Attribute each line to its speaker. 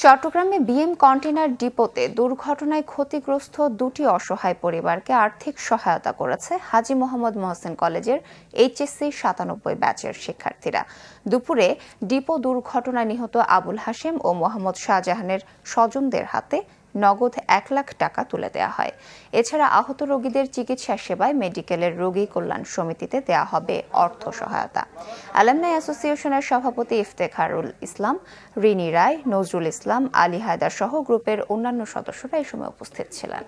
Speaker 1: চট্টগ্রামে BM container ডিপোতে দুর্ঘটনায় ক্ষতিগ্রস্ত দুটি অসহায় পরিবারকে আর্থিক সহায়তা করেছে হাজি মোহাম্মদ মহসেন কলেজের এইচএসসি সাতানব্বই ব্যাচের শিক্ষার্থীরা দুপুরে ডিপো দুর্ঘটনায় নিহত আবুল হাশেম ও মোহাম্মদ শাহজাহানের স্বজনদের হাতে নগদ এক লাখ টাকা তুলে দেয়া হয় এছাড়া আহত রোগীদের চিকিৎসা সেবায় মেডিকেলের রোগী কল্যাণ সমিতিতে দেয়া হবে অর্থ সহায়তা অ্যালামনাই অ্যাসোসিয়েশনের সভাপতি ইফতেখারুল ইসলাম রিনি রায় নজরুল ইসলাম আলী হায়দার সহ গ্রুপের অন্যান্য সদস্যরা এই সময় উপস্থিত ছিলেন